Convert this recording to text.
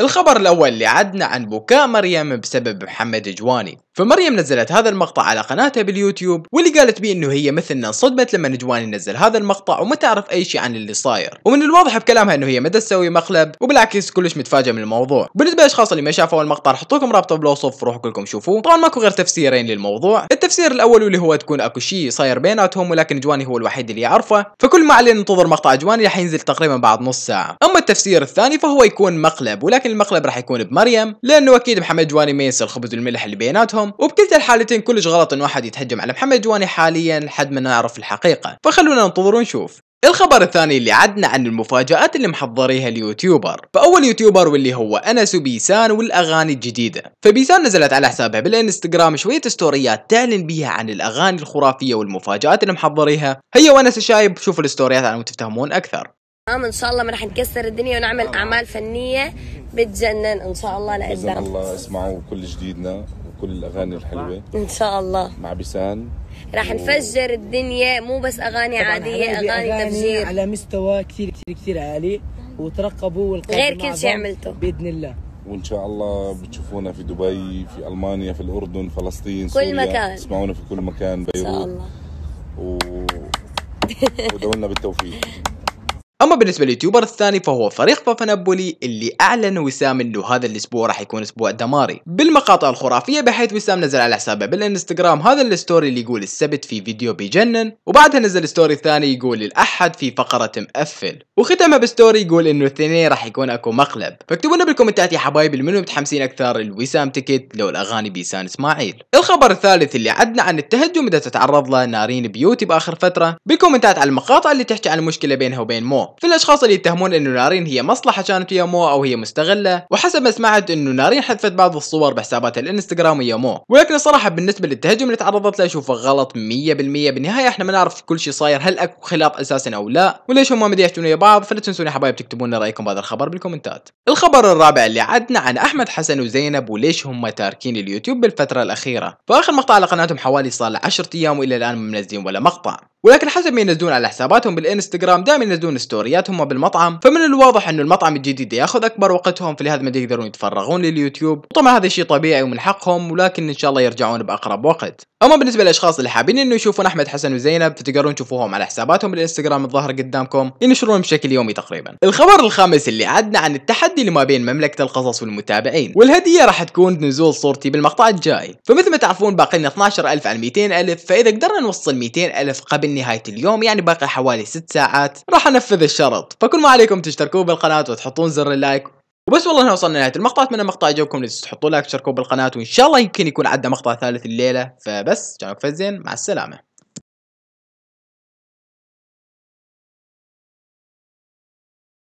الخبر الأول اللي عدنا عن بكاء مريم بسبب محمد جواني فمريم نزلت هذا المقطع على قناتها باليوتيوب واللي قالت بيه انه هي مثلنا انصدمت لما جواني نزل هذا المقطع وما تعرف اي شيء عن اللي صاير ومن الواضح بكلامها انه هي ما تسوي مقلب وبالعكس كلش متفاجئه من الموضوع بالنسبه للاشخاص اللي ما شافوا المقطع رح لكم رابطه بالوصف روحوا كلكم شوفوه طبعا ماكو غير تفسيرين للموضوع التفسير الاول واللي هو تكون اكو شيء صاير بيناتهم ولكن جواني هو الوحيد اللي يعرفه فكل ما علينا ننتظر مقطع جواني راح ينزل تقريبا بعد نص ساعه اما التفسير الثاني فهو يكون مقلب ولكن لكن المقلب راح يكون بمريم لانه اكيد محمد جواني ما ينسى الخبز والملح اللي بيناتهم وبكلتا الحالتين كلش غلط ان واحد يتهجم على محمد جواني حاليا لحد ما نعرف الحقيقه فخلونا ننتظر ونشوف الخبر الثاني اللي عدنا عن المفاجآت اللي محضريها اليوتيوبر فأول يوتيوبر واللي هو أنس وبيسان والأغاني الجديدة فبيسان نزلت على حسابها بالإنستغرام شوية ستوريات تعلن بيها عن الأغاني الخرافية والمفاجآت اللي محضريها هي وأنس الشايب شوفوا الستوريات على تفهمون أكثر نعم، إن شاء الله ما راح نكسر الدنيا ونعمل أعمال فنية بتجنن ان شاء الله لقدام باذن الله اسمعوا كل جديدنا وكل الاغاني الحلوه ان شاء الله مع بيسان راح و... نفجر الدنيا مو بس اغاني عاديه اغاني, تفجير على مستوى كثير كثير كثير عالي وترقبوا غير كل شيء عملته باذن الله وان شاء الله بتشوفونا في دبي في المانيا في الاردن فلسطين كل سوريا. مكان اسمعونا في كل مكان بيروت ان شاء الله و... ودولنا بالتوفيق اما بالنسبه لليوتيوبر الثاني فهو فريق بافنابولي اللي اعلن وسام انه هذا الاسبوع راح يكون اسبوع دماري بالمقاطع الخرافيه بحيث وسام نزل على حسابه بالانستغرام هذا الستوري اللي يقول السبت في فيديو بيجنن وبعدها نزل ستوري ثاني يقول الاحد في فقره مقفل وختمها بستوري يقول انه الاثنين راح يكون اكو مقلب فاكتبوا لنا بالكومنتات يا حبايب منو متحمسين اكثر الوسام تيكت لو الاغاني بيسان اسماعيل الخبر الثالث اللي عدنا عن التهجم اذا تتعرض له نارين بيوتي باخر فتره بالكومنتات على المقاطع اللي تحكي عن المشكله بينها وبين مو في الاشخاص اللي يتهمون انه نارين هي مصلحه كانت ويا مو او هي مستغله وحسب ما سمعت انه نارين حذفت بعض الصور بحساباتها الانستغرام ويا مو ولكن الصراحه بالنسبه للتهجم اللي تعرضت له اشوفه غلط 100% بالنهايه احنا ما نعرف كل شيء صاير هل اكو خلاف اساسا او لا وليش هم ما يحجون ويا بعض فلا تنسون يا حبايب تكتبون لنا رايكم بهذا الخبر بالكومنتات الخبر الرابع اللي عدنا عن احمد حسن وزينب وليش هم تاركين اليوتيوب بالفتره الاخيره فاخر مقطع على قناتهم حوالي صار 10 ايام والى الان ما منزلين ولا مقطع ولكن حسب ما ينزلون على حساباتهم بالانستغرام دائما ينزلون ستورياتهم بالمطعم فمن الواضح انه المطعم الجديد ياخذ اكبر وقتهم فلهذا ما يقدرون يتفرغون لليوتيوب وطبعا هذا شيء طبيعي ومن حقهم ولكن ان شاء الله يرجعون باقرب وقت اما بالنسبه للاشخاص اللي حابين انه يشوفون احمد حسن وزينب فتقدرون تشوفوهم على حساباتهم بالانستغرام الظاهر قدامكم ينشرون بشكل يومي تقريبا الخبر الخامس اللي عدنا عن التحدي اللي ما بين مملكه القصص والمتابعين والهديه راح تكون نزول صورتي بالمقطع الجاي فمثل ما تعرفون باقي لنا 12000 على 200000 فاذا قدرنا نوصل 200000 قبل نهاية اليوم يعني باقي حوالي 6 ساعات راح انفذ الشرط فكل ما عليكم تشتركوا بالقناة وتحطون زر اللايك وبس والله احنا وصلنا لنهاية المقطع اتمنى المقطع يعجبكم لا تحطوا لايك وتشتركوا بالقناة وان شاء الله يمكن يكون عدى مقطع ثالث الليلة فبس كان فزين مع السلامة